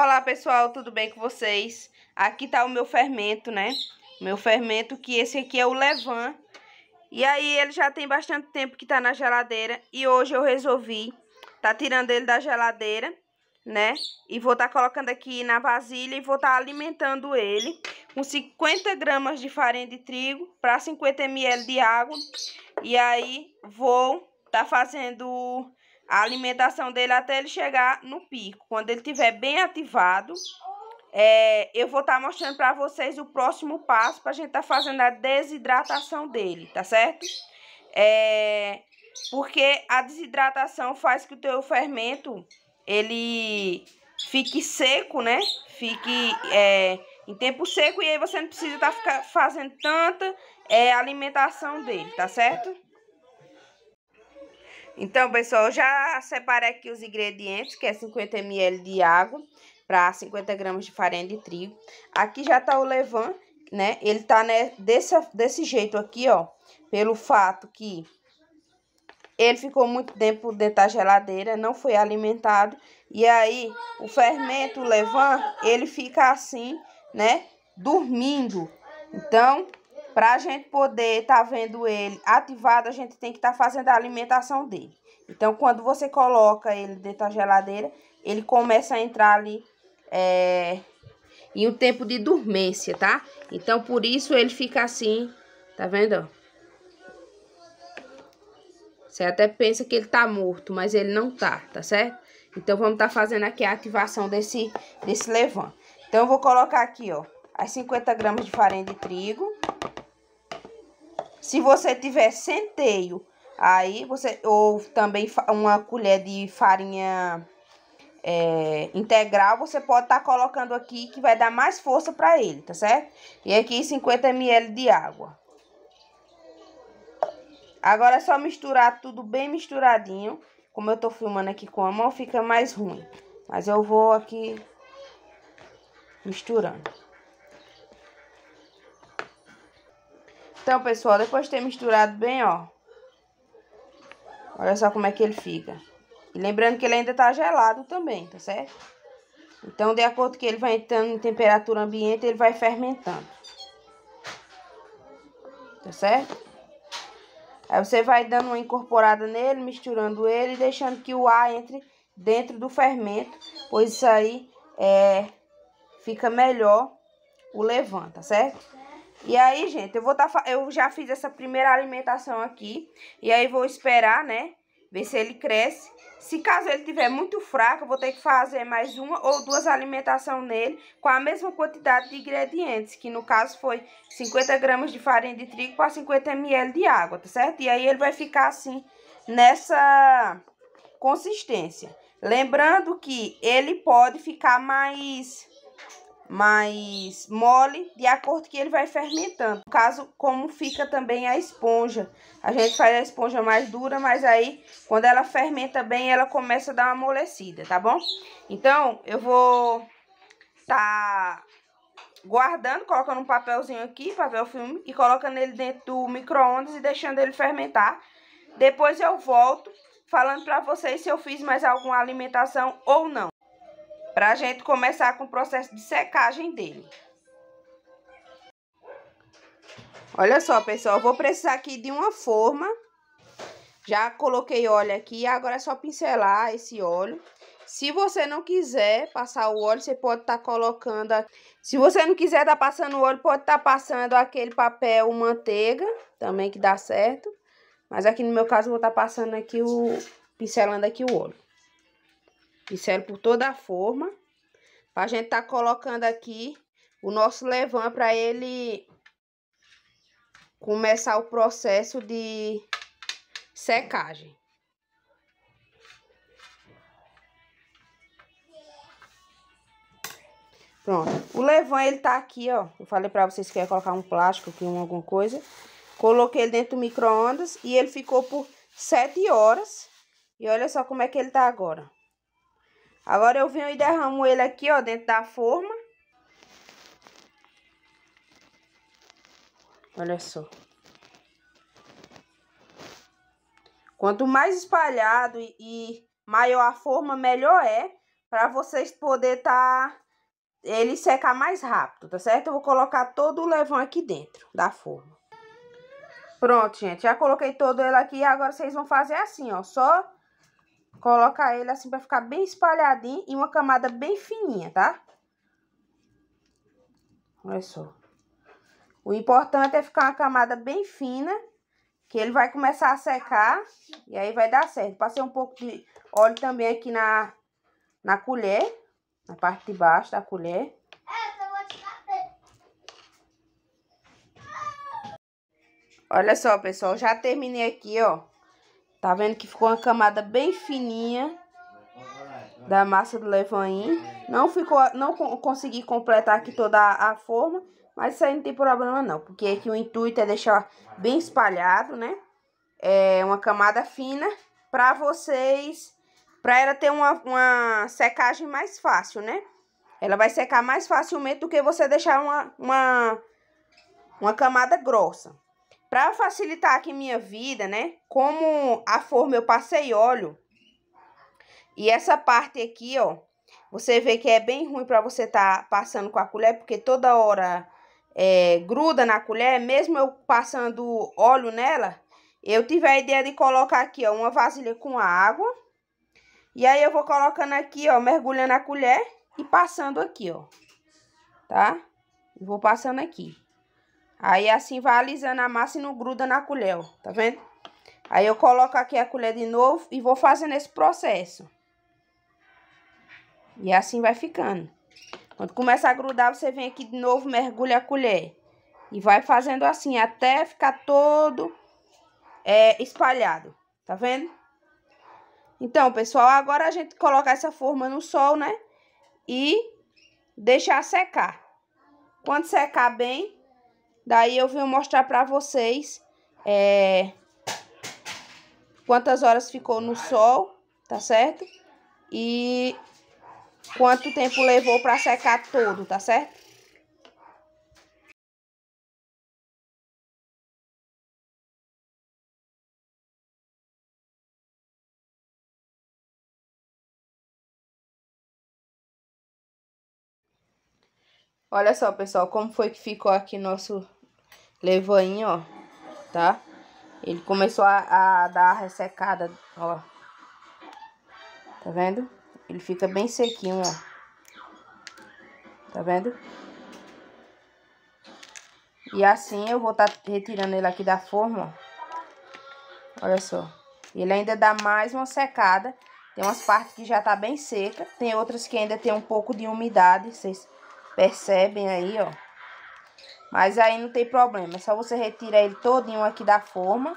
Olá pessoal, tudo bem com vocês? Aqui tá o meu fermento, né? Meu fermento, que esse aqui é o Levan. E aí ele já tem bastante tempo que tá na geladeira. E hoje eu resolvi tá tirando ele da geladeira, né? E vou tá colocando aqui na vasilha e vou tá alimentando ele. Com 50 gramas de farinha de trigo para 50 ml de água. E aí vou tá fazendo a alimentação dele até ele chegar no pico. Quando ele estiver bem ativado, é, eu vou estar tá mostrando para vocês o próximo passo para a gente estar tá fazendo a desidratação dele, tá certo? É, porque a desidratação faz que o teu fermento, ele fique seco, né? Fique é, em tempo seco e aí você não precisa estar tá fazendo tanta é, alimentação dele, tá certo? Então, pessoal, já separei aqui os ingredientes, que é 50 ml de água para 50 gramas de farinha de trigo. Aqui já tá o levain, né? Ele tá né, desse, desse jeito aqui, ó, pelo fato que ele ficou muito tempo dentro da geladeira, não foi alimentado. E aí, o fermento, o levain, ele fica assim, né, dormindo. Então, para a gente poder estar tá vendo ele ativado, a gente tem que estar tá fazendo a alimentação dele. Então, quando você coloca ele dentro da geladeira, ele começa a entrar ali é, em um tempo de dormência, tá? Então, por isso ele fica assim, tá vendo? Você até pensa que ele tá morto, mas ele não tá, tá certo? Então, vamos estar tá fazendo aqui a ativação desse, desse levan. Então, eu vou colocar aqui, ó, as 50 gramas de farinha de trigo. Se você tiver centeio, aí você ou também uma colher de farinha é, integral, você pode estar tá colocando aqui que vai dar mais força para ele, tá certo? E aqui 50 ml de água. Agora é só misturar tudo bem misturadinho. Como eu tô filmando aqui com a mão, fica mais ruim. Mas eu vou aqui misturando. Então, pessoal, depois de ter misturado bem, ó. Olha só como é que ele fica. E lembrando que ele ainda tá gelado também, tá certo? Então, de acordo que ele vai entrando em temperatura ambiente, ele vai fermentando. Tá certo? Aí você vai dando uma incorporada nele, misturando ele e deixando que o ar entre dentro do fermento, pois isso aí é, fica melhor o levanta, tá certo? E aí, gente, eu vou tá, eu já fiz essa primeira alimentação aqui. E aí vou esperar, né? Ver se ele cresce. Se caso ele tiver muito fraco, eu vou ter que fazer mais uma ou duas alimentações nele com a mesma quantidade de ingredientes, que no caso foi 50 gramas de farinha de trigo para 50 ml de água, tá certo? E aí ele vai ficar assim, nessa consistência. Lembrando que ele pode ficar mais mais mole, de acordo que ele vai fermentando. No caso, como fica também a esponja. A gente faz a esponja mais dura, mas aí, quando ela fermenta bem, ela começa a dar uma amolecida, tá bom? Então, eu vou tá guardando, colocando um papelzinho aqui, papel filme, e colocando ele dentro do micro-ondas e deixando ele fermentar. Depois eu volto falando para vocês se eu fiz mais alguma alimentação ou não para a gente começar com o processo de secagem dele. Olha só, pessoal, vou precisar aqui de uma forma. Já coloquei óleo aqui, agora é só pincelar esse óleo. Se você não quiser passar o óleo, você pode estar tá colocando... Se você não quiser estar tá passando óleo, pode estar tá passando aquele papel manteiga, também que dá certo. Mas aqui no meu caso, vou estar tá passando aqui o... pincelando aqui o óleo. Insere por toda a forma. Pra gente tá colocando aqui o nosso levan para ele começar o processo de secagem. Pronto. O levan, ele tá aqui, ó. Eu falei pra vocês que ia colocar um plástico aqui, um, alguma coisa. Coloquei ele dentro do micro-ondas e ele ficou por 7 horas. E olha só como é que ele tá agora. Agora eu venho e derramo ele aqui, ó, dentro da forma. Olha só. Quanto mais espalhado e maior a forma, melhor é para vocês poderem tá ele secar mais rápido, tá certo? Eu vou colocar todo o levão aqui dentro da forma. Pronto, gente, já coloquei todo ele aqui, agora vocês vão fazer assim, ó, só Coloca ele assim pra ficar bem espalhadinho e uma camada bem fininha, tá? Olha só. O importante é ficar uma camada bem fina, que ele vai começar a secar e aí vai dar certo. Passei um pouco de óleo também aqui na, na colher, na parte de baixo da colher. Olha só, pessoal, já terminei aqui, ó. Tá vendo que ficou uma camada bem fininha da massa do levain. Não ficou, não consegui completar aqui toda a forma, mas isso aí não tem problema não, porque aqui o intuito é deixar bem espalhado, né? É uma camada fina para vocês, para ela ter uma, uma secagem mais fácil, né? Ela vai secar mais facilmente do que você deixar uma, uma, uma camada grossa. Para facilitar aqui minha vida, né? Como a forma eu passei óleo. E essa parte aqui, ó. Você vê que é bem ruim para você estar tá passando com a colher, porque toda hora é, gruda na colher. Mesmo eu passando óleo nela, eu tive a ideia de colocar aqui, ó, uma vasilha com água. E aí eu vou colocando aqui, ó, mergulhando a colher e passando aqui, ó. Tá? Vou passando aqui. Aí assim vai alisando a massa e não gruda na colher, ó, tá vendo? Aí eu coloco aqui a colher de novo e vou fazendo esse processo. E assim vai ficando. Quando começa a grudar, você vem aqui de novo, mergulha a colher. E vai fazendo assim, até ficar todo é, espalhado. Tá vendo? Então, pessoal, agora a gente coloca essa forma no sol, né? E deixar secar. Quando secar bem, Daí eu venho mostrar para vocês é, quantas horas ficou no sol, tá certo? E quanto tempo levou para secar todo, tá certo? Olha só, pessoal, como foi que ficou aqui nosso levou aí, ó, tá? Ele começou a, a dar a ressecada, ó. Tá vendo? Ele fica bem sequinho, ó. Tá vendo? E assim eu vou estar tá retirando ele aqui da forma, ó. Olha só. Ele ainda dá mais uma secada. Tem umas partes que já tá bem seca. Tem outras que ainda tem um pouco de umidade. Vocês percebem aí, ó. Mas aí não tem problema, é só você retirar ele todinho aqui da forma.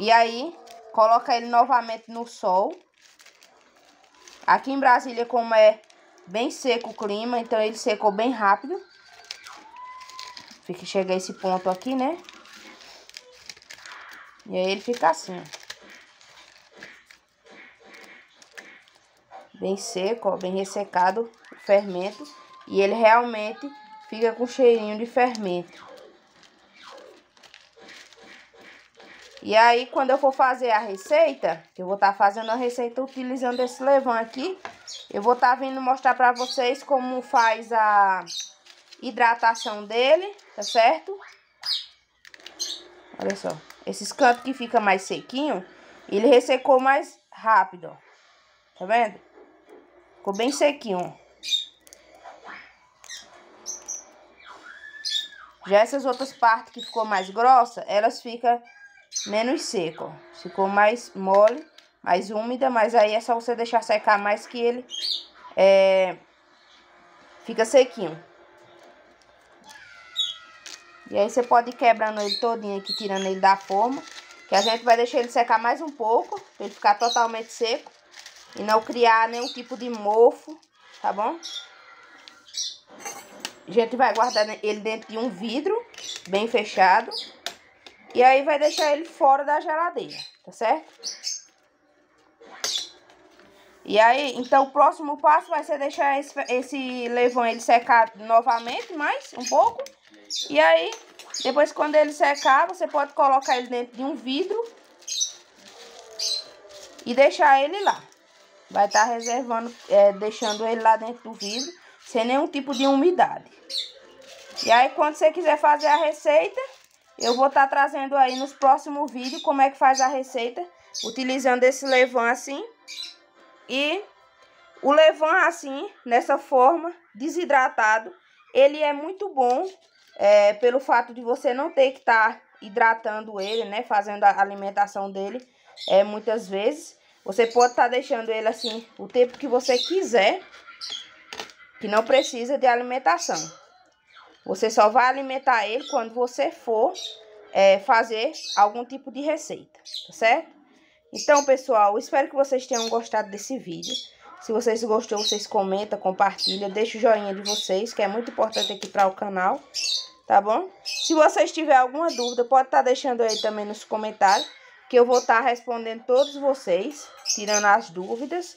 E aí, coloca ele novamente no sol. Aqui em Brasília, como é bem seco o clima, então ele secou bem rápido. Fica, chega esse ponto aqui, né? E aí ele fica assim, ó. Bem seco, ó, bem ressecado o fermento. E ele realmente Fica com cheirinho de fermento. E aí, quando eu for fazer a receita, que eu vou estar tá fazendo a receita utilizando esse levan aqui, eu vou estar tá vindo mostrar para vocês como faz a hidratação dele, tá certo? Olha só, esses cantos que fica mais sequinho, ele ressecou mais rápido, ó. Tá vendo? Ficou bem sequinho, ó. Já essas outras partes que ficou mais grossa, elas ficam menos seco. Ficou mais mole, mais úmida, mas aí é só você deixar secar mais que ele é, fica sequinho. E aí você pode ir quebrando ele todinho aqui, tirando ele da forma. Que a gente vai deixar ele secar mais um pouco, pra ele ficar totalmente seco. E não criar nenhum tipo de mofo, tá bom? A gente vai guardar ele dentro de um vidro, bem fechado. E aí vai deixar ele fora da geladeira, tá certo? E aí, então o próximo passo vai ser deixar esse, esse levão ele secar novamente, mais um pouco. E aí, depois quando ele secar, você pode colocar ele dentro de um vidro e deixar ele lá. Vai estar tá reservando, é, deixando ele lá dentro do vidro sem nenhum tipo de umidade. E aí, quando você quiser fazer a receita, eu vou estar tá trazendo aí nos próximos vídeos como é que faz a receita, utilizando esse levan assim. E o levan assim, nessa forma, desidratado, ele é muito bom é, pelo fato de você não ter que estar tá hidratando ele, né? Fazendo a alimentação dele é, muitas vezes. Você pode estar tá deixando ele assim o tempo que você quiser, que não precisa de alimentação. Você só vai alimentar ele quando você for é, fazer algum tipo de receita, tá certo? Então, pessoal, espero que vocês tenham gostado desse vídeo. Se vocês gostou, vocês comentam, compartilham, deixa o joinha de vocês, que é muito importante aqui para o canal, tá bom? Se vocês tiverem alguma dúvida, pode estar tá deixando aí também nos comentários, que eu vou estar tá respondendo todos vocês, tirando as dúvidas,